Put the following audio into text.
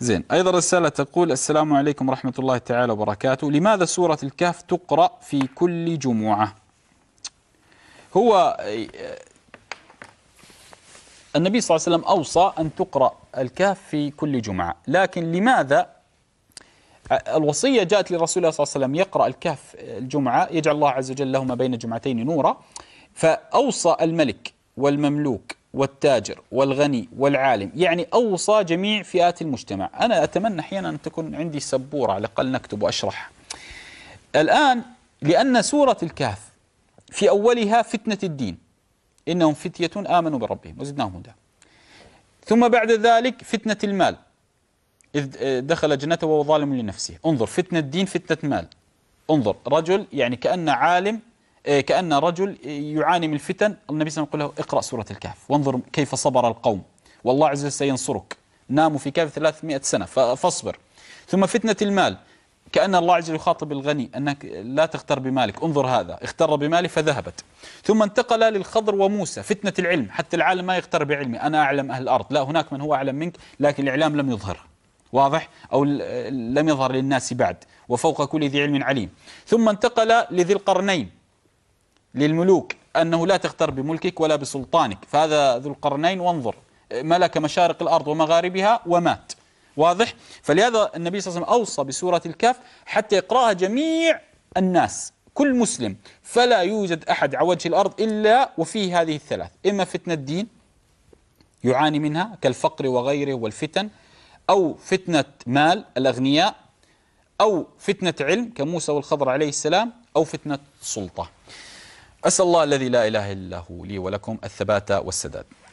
زين أيضا رسالة تقول السلام عليكم ورحمة الله تعالى وبركاته لماذا سورة الكهف تقرأ في كل جمعة هو النبي صلى الله عليه وسلم أوصى أن تقرأ الكهف في كل جمعة لكن لماذا الوصية جاءت لرسول الله صلى الله عليه وسلم يقرأ الكهف الجمعة يجعل الله عز وجل لهما بين جمعتين نورا فأوصى الملك والمملوك والتاجر والغني والعالم يعني أوصى جميع فئات المجتمع أنا أتمنى أحيانا أن تكون عندي سبورة على الأقل نكتب وأشرح الآن لأن سورة الكهف في أولها فتنة الدين إنهم فتية آمنوا بربهم وزدناهم هدى ثم بعد ذلك فتنة المال إذ آه، دخل جنته وهو ظالم لنفسه انظر فتنة الدين فتنة مال انظر رجل يعني كأن عالم إيه، كأن رجل يعاني من الفتن النبي صلى الله عليه وسلم يقول له اقرأ سورة الكهف وانظر كيف صبر القوم والله عز وجل سينصرك ناموا في كهف 300 سنة فاصبر ثم فتنة المال كأن الله عز وجل يخاطب الغني أنك لا تغتر بمالك انظر هذا اختر بمالي فذهبت ثم انتقل للخضر وموسى فتنة العلم حتى العالم ما يغتر بعلمي أنا أعلم أهل الأرض لا هناك من هو أعلم منك لكن الإعلام لم يظهر واضح أو لم يظهر للناس بعد وفوق كل ذي علم عليم ثم انتقل لذي القرنين للملوك أنه لا تغتر بملكك ولا بسلطانك فهذا ذو القرنين وانظر ملك مشارق الأرض ومغاربها ومات واضح فلهذا النبي صلى الله عليه وسلم أوصى بسورة الكهف حتى يقرأها جميع الناس كل مسلم فلا يوجد أحد على وجه الأرض إلا وفيه هذه الثلاث إما فتنة الدين يعاني منها كالفقر وغيره والفتن أو فتنة مال الأغنياء أو فتنة علم كموسى والخضر عليه السلام أو فتنة سلطة أسأل الله الذي لا إله إلا هو لي ولكم الثبات والسداد